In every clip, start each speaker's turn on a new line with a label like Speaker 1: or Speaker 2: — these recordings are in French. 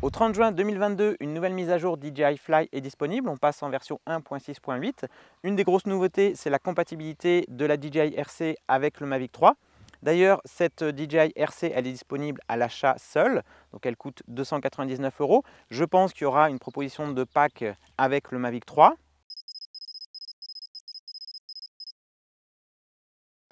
Speaker 1: Au 30 juin 2022, une nouvelle mise à jour DJI Fly est disponible, on passe en version 1.6.8. Une des grosses nouveautés, c'est la compatibilité de la DJI RC avec le Mavic 3. D'ailleurs, cette DJI RC, elle est disponible à l'achat seule, donc elle coûte 299 euros. Je pense qu'il y aura une proposition de pack avec le Mavic 3.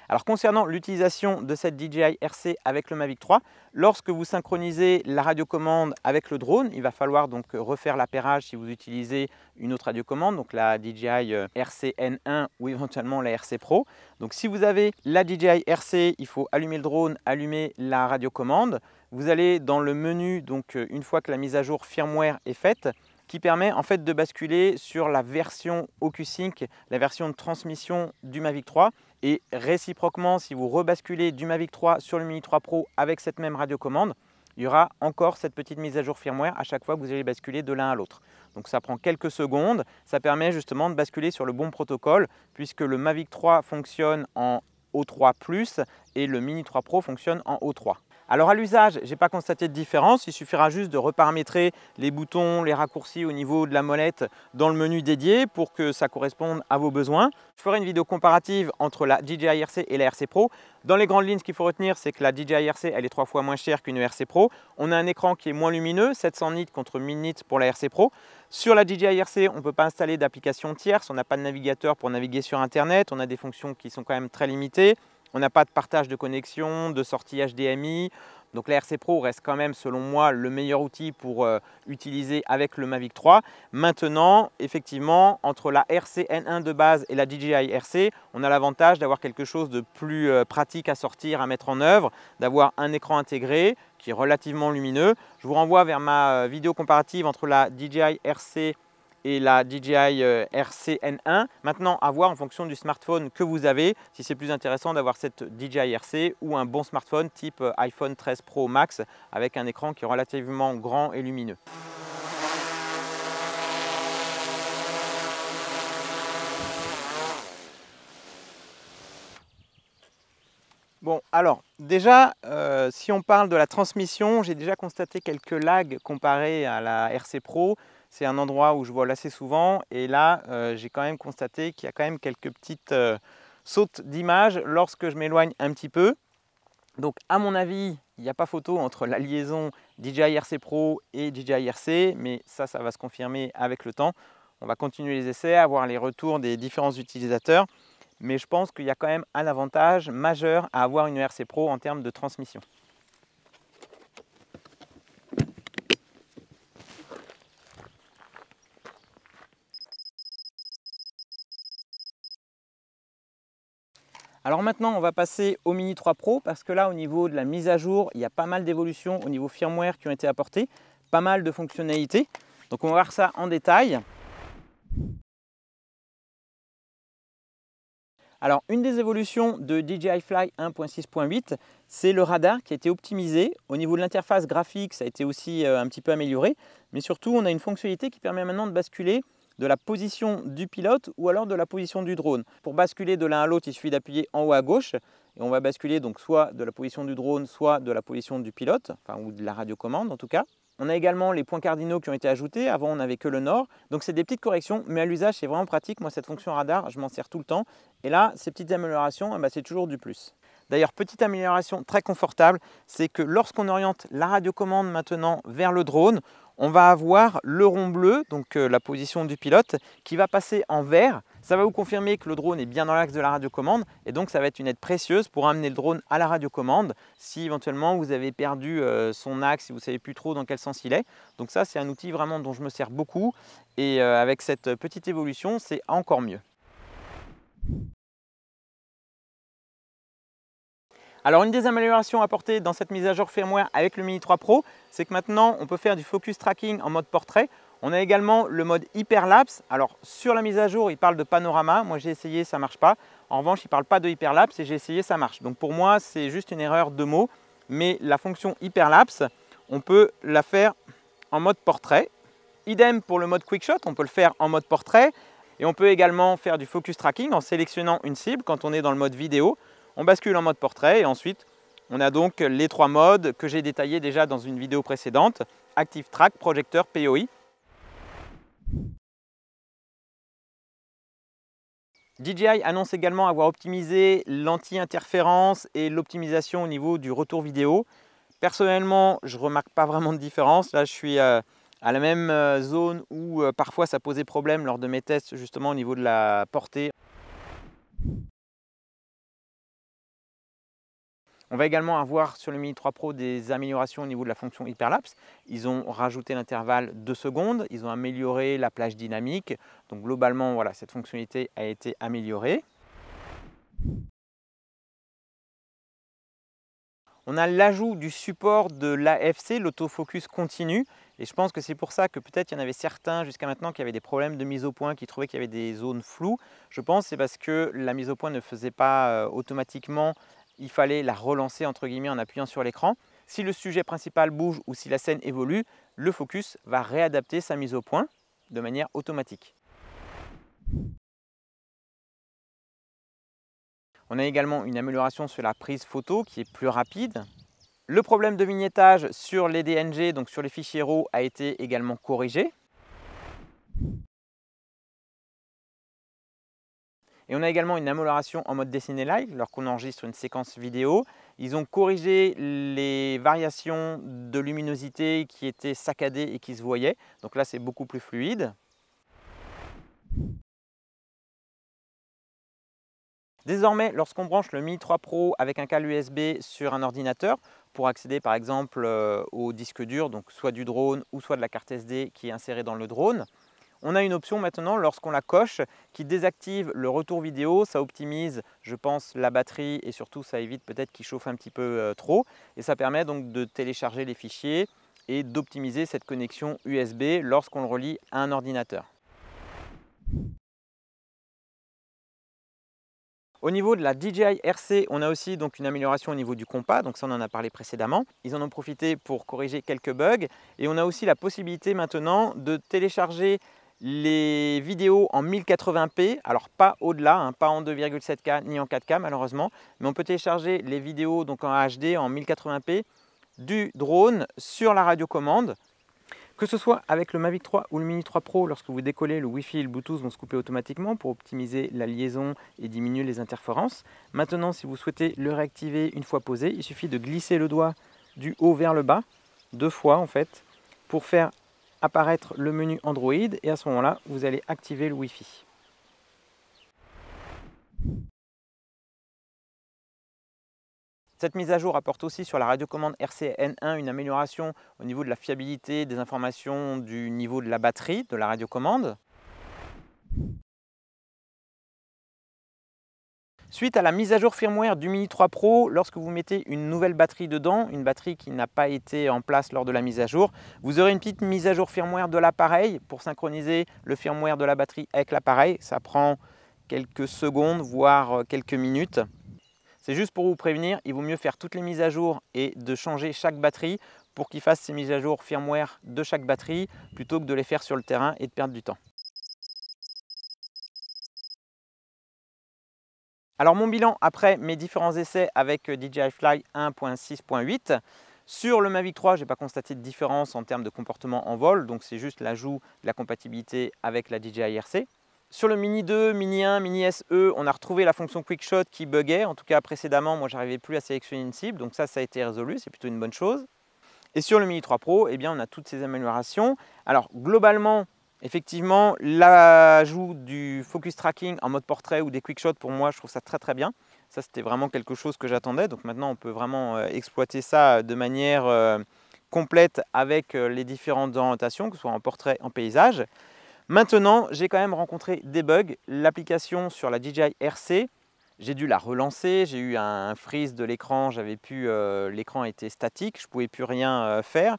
Speaker 1: Alors concernant l'utilisation de cette DJI RC avec le Mavic 3, lorsque vous synchronisez la radiocommande avec le drone, il va falloir donc euh, refaire l'appairage si vous utilisez une autre radiocommande, donc la DJI RC N1 ou éventuellement la RC Pro. Donc si vous avez la DJI RC, il faut allumer le drone, allumer la radiocommande. Vous allez dans le menu, donc euh, une fois que la mise à jour firmware est faite, qui permet en fait de basculer sur la version OcuSync, la version de transmission du Mavic 3 et réciproquement, si vous rebasculez du Mavic 3 sur le Mini 3 Pro avec cette même radiocommande, il y aura encore cette petite mise à jour firmware à chaque fois que vous allez basculer de l'un à l'autre. Donc ça prend quelques secondes, ça permet justement de basculer sur le bon protocole puisque le Mavic 3 fonctionne en O3+, et le Mini 3 Pro fonctionne en O3. Alors à l'usage, je n'ai pas constaté de différence, il suffira juste de reparamétrer les boutons, les raccourcis au niveau de la molette dans le menu dédié pour que ça corresponde à vos besoins. Je ferai une vidéo comparative entre la DJI RC et la RC Pro. Dans les grandes lignes, ce qu'il faut retenir, c'est que la DJI RC, elle est trois fois moins chère qu'une RC Pro. On a un écran qui est moins lumineux, 700 nits contre 1000 nits pour la RC Pro. Sur la DJI RC, on ne peut pas installer d'application tierce, on n'a pas de navigateur pour naviguer sur Internet, on a des fonctions qui sont quand même très limitées. On n'a pas de partage de connexion, de sortie HDMI. Donc la RC Pro reste quand même, selon moi, le meilleur outil pour euh, utiliser avec le Mavic 3. Maintenant, effectivement, entre la RC n 1 de base et la DJI RC, on a l'avantage d'avoir quelque chose de plus euh, pratique à sortir, à mettre en œuvre, d'avoir un écran intégré qui est relativement lumineux. Je vous renvoie vers ma euh, vidéo comparative entre la DJI RC et la DJI euh, RC n 1 Maintenant, à voir en fonction du smartphone que vous avez, si c'est plus intéressant d'avoir cette DJI RC ou un bon smartphone type euh, iPhone 13 Pro Max avec un écran qui est relativement grand et lumineux. Bon, alors déjà, euh, euh, si on parle de la transmission, j'ai déjà constaté quelques lags comparés à la RC Pro. C'est un endroit où je vole assez souvent et là, euh, j'ai quand même constaté qu'il y a quand même quelques petites euh, sautes d'image lorsque je m'éloigne un petit peu. Donc à mon avis, il n'y a pas photo entre la liaison DJI RC Pro et DJI RC, mais ça, ça va se confirmer avec le temps. On va continuer les essais, avoir les retours des différents utilisateurs mais je pense qu'il y a quand même un avantage majeur à avoir une RC Pro en termes de transmission. Alors maintenant, on va passer au Mini 3 Pro parce que là, au niveau de la mise à jour, il y a pas mal d'évolutions au niveau firmware qui ont été apportées, pas mal de fonctionnalités. Donc on va voir ça en détail. Alors une des évolutions de DJI Fly 1.6.8, c'est le radar qui a été optimisé. Au niveau de l'interface graphique, ça a été aussi euh, un petit peu amélioré. Mais surtout, on a une fonctionnalité qui permet maintenant de basculer de la position du pilote ou alors de la position du drone. Pour basculer de l'un à l'autre, il suffit d'appuyer en haut à gauche et on va basculer donc soit de la position du drone, soit de la position du pilote, enfin ou de la radiocommande en tout cas. On a également les points cardinaux qui ont été ajoutés. Avant, on n'avait que le nord. Donc, c'est des petites corrections, mais à l'usage, c'est vraiment pratique. Moi, cette fonction radar, je m'en sers tout le temps. Et là, ces petites améliorations, eh ben, c'est toujours du plus. D'ailleurs, petite amélioration très confortable, c'est que lorsqu'on oriente la radiocommande maintenant vers le drone, on va avoir le rond bleu, donc euh, la position du pilote, qui va passer en vert. Ça va vous confirmer que le drone est bien dans l'axe de la radiocommande et donc ça va être une aide précieuse pour amener le drone à la radiocommande si éventuellement vous avez perdu euh, son axe et vous ne savez plus trop dans quel sens il est. Donc ça c'est un outil vraiment dont je me sers beaucoup et euh, avec cette petite évolution c'est encore mieux. Alors une des améliorations apportées dans cette mise à jour firmware avec le Mini 3 Pro, c'est que maintenant on peut faire du focus tracking en mode portrait. On a également le mode hyperlapse. Alors sur la mise à jour, il parle de panorama. Moi j'ai essayé, ça ne marche pas. En revanche, il ne parle pas de hyperlapse et j'ai essayé, ça marche. Donc pour moi, c'est juste une erreur de mots. Mais la fonction hyperlapse, on peut la faire en mode portrait. Idem pour le mode quick shot, on peut le faire en mode portrait. Et on peut également faire du focus tracking en sélectionnant une cible quand on est dans le mode vidéo. On bascule en mode portrait et ensuite on a donc les trois modes que j'ai détaillés déjà dans une vidéo précédente, Active Track, Projecteur, POI. DJI annonce également avoir optimisé l'anti-interférence et l'optimisation au niveau du retour vidéo. Personnellement, je ne remarque pas vraiment de différence. Là, je suis euh, à la même euh, zone où euh, parfois ça posait problème lors de mes tests, justement au niveau de la portée. On va également avoir sur le Mini 3 Pro des améliorations au niveau de la fonction hyperlapse. Ils ont rajouté l'intervalle de secondes, ils ont amélioré la plage dynamique. Donc globalement, voilà, cette fonctionnalité a été améliorée. On a l'ajout du support de l'AFC, l'autofocus continu. Et je pense que c'est pour ça que peut-être il y en avait certains jusqu'à maintenant qui avaient des problèmes de mise au point, qui trouvaient qu'il y avait des zones floues. Je pense c'est parce que la mise au point ne faisait pas euh, automatiquement il fallait la relancer entre guillemets en appuyant sur l'écran. Si le sujet principal bouge ou si la scène évolue, le focus va réadapter sa mise au point de manière automatique. On a également une amélioration sur la prise photo qui est plus rapide. Le problème de vignettage sur les DNG, donc sur les fichiers RAW, a été également corrigé. Et on a également une amélioration en mode dessiné live lorsqu'on enregistre une séquence vidéo. Ils ont corrigé les variations de luminosité qui étaient saccadées et qui se voyaient. Donc là, c'est beaucoup plus fluide. Désormais, lorsqu'on branche le Mi 3 Pro avec un câble USB sur un ordinateur, pour accéder par exemple euh, au disque dur, donc soit du drone ou soit de la carte SD qui est insérée dans le drone, on a une option maintenant lorsqu'on la coche qui désactive le retour vidéo, ça optimise je pense la batterie et surtout ça évite peut-être qu'il chauffe un petit peu euh, trop et ça permet donc de télécharger les fichiers et d'optimiser cette connexion USB lorsqu'on le relie à un ordinateur. Au niveau de la DJI RC, on a aussi donc une amélioration au niveau du compas, donc ça on en a parlé précédemment. Ils en ont profité pour corriger quelques bugs et on a aussi la possibilité maintenant de télécharger les vidéos en 1080p, alors pas au-delà, hein, pas en 2,7K ni en 4K malheureusement, mais on peut télécharger les vidéos donc en HD en 1080p du drone sur la radiocommande. Que ce soit avec le Mavic 3 ou le Mini 3 Pro, lorsque vous décollez, le Wi-Fi et le Bluetooth vont se couper automatiquement pour optimiser la liaison et diminuer les interférences. Maintenant, si vous souhaitez le réactiver une fois posé, il suffit de glisser le doigt du haut vers le bas, deux fois en fait, pour faire apparaître le menu Android et à ce moment-là, vous allez activer le Wi-Fi. Cette mise à jour apporte aussi sur la radiocommande RCN1 une amélioration au niveau de la fiabilité des informations du niveau de la batterie de la radiocommande. Suite à la mise à jour firmware du Mini 3 Pro, lorsque vous mettez une nouvelle batterie dedans, une batterie qui n'a pas été en place lors de la mise à jour, vous aurez une petite mise à jour firmware de l'appareil pour synchroniser le firmware de la batterie avec l'appareil. Ça prend quelques secondes, voire euh, quelques minutes. C'est juste pour vous prévenir, il vaut mieux faire toutes les mises à jour et de changer chaque batterie pour qu'il fasse ces mises à jour firmware de chaque batterie plutôt que de les faire sur le terrain et de perdre du temps. Alors mon bilan après mes différents essais avec DJI Fly 1.6.8, sur le Mavic 3, je n'ai pas constaté de différence en termes de comportement en vol, donc c'est juste l'ajout de la compatibilité avec la DJI RC. Sur le Mini 2, Mini 1, Mini SE, on a retrouvé la fonction Quick Shot qui buguait. En tout cas, précédemment, moi, j'arrivais plus à sélectionner une cible, donc ça, ça a été résolu, c'est plutôt une bonne chose. Et sur le Mini 3 Pro, eh bien, on a toutes ces améliorations. Alors, globalement, Effectivement, l'ajout du focus tracking en mode portrait ou des quick shots, pour moi, je trouve ça très très bien. Ça, c'était vraiment quelque chose que j'attendais. Donc maintenant, on peut vraiment euh, exploiter ça euh, de manière euh, complète avec les différentes orientations, que ce soit en portrait, en paysage. Maintenant, j'ai quand même rencontré des bugs. L'application sur la DJI RC, j'ai dû la relancer. J'ai eu un freeze de l'écran. J'avais pu, l'écran était statique. Je pouvais plus rien faire.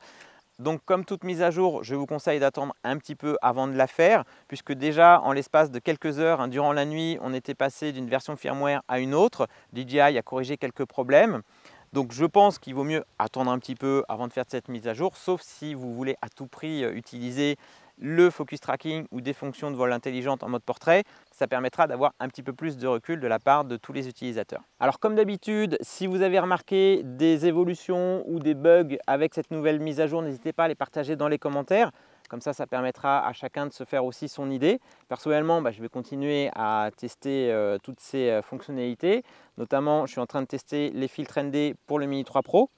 Speaker 1: Donc comme toute mise à jour, je vous conseille d'attendre un petit peu avant de la faire, puisque déjà en l'espace de quelques heures, hein, durant la nuit, on était passé d'une version firmware à une autre. DJI a corrigé quelques problèmes. Donc je pense qu'il vaut mieux attendre un petit peu avant de faire cette mise à jour, sauf si vous voulez à tout prix euh, utiliser le focus tracking ou des fonctions de vol intelligente en mode portrait, ça permettra d'avoir un petit peu plus de recul de la part de tous les utilisateurs. Alors comme d'habitude, si vous avez remarqué des évolutions ou des bugs avec cette nouvelle mise à jour, n'hésitez pas à les partager dans les commentaires. Comme ça, ça permettra à chacun de se faire aussi son idée. Personnellement, bah, je vais continuer à tester euh, toutes ces euh, fonctionnalités. Notamment, je suis en train de tester les filtres ND pour le Mini 3 Pro.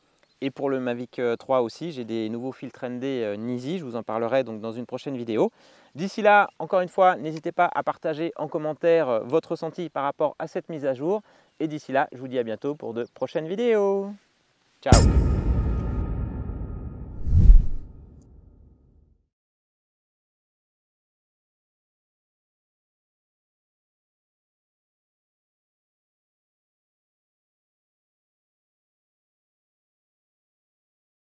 Speaker 1: Et pour le Mavic 3 euh, aussi, j'ai des nouveaux filtres ND euh, Nizi, je vous en parlerai donc dans une prochaine vidéo. D'ici là, encore une fois, n'hésitez pas à partager en commentaire euh, votre ressenti par rapport à cette mise à jour. Et d'ici là, je vous dis à bientôt pour de prochaines vidéos. Ciao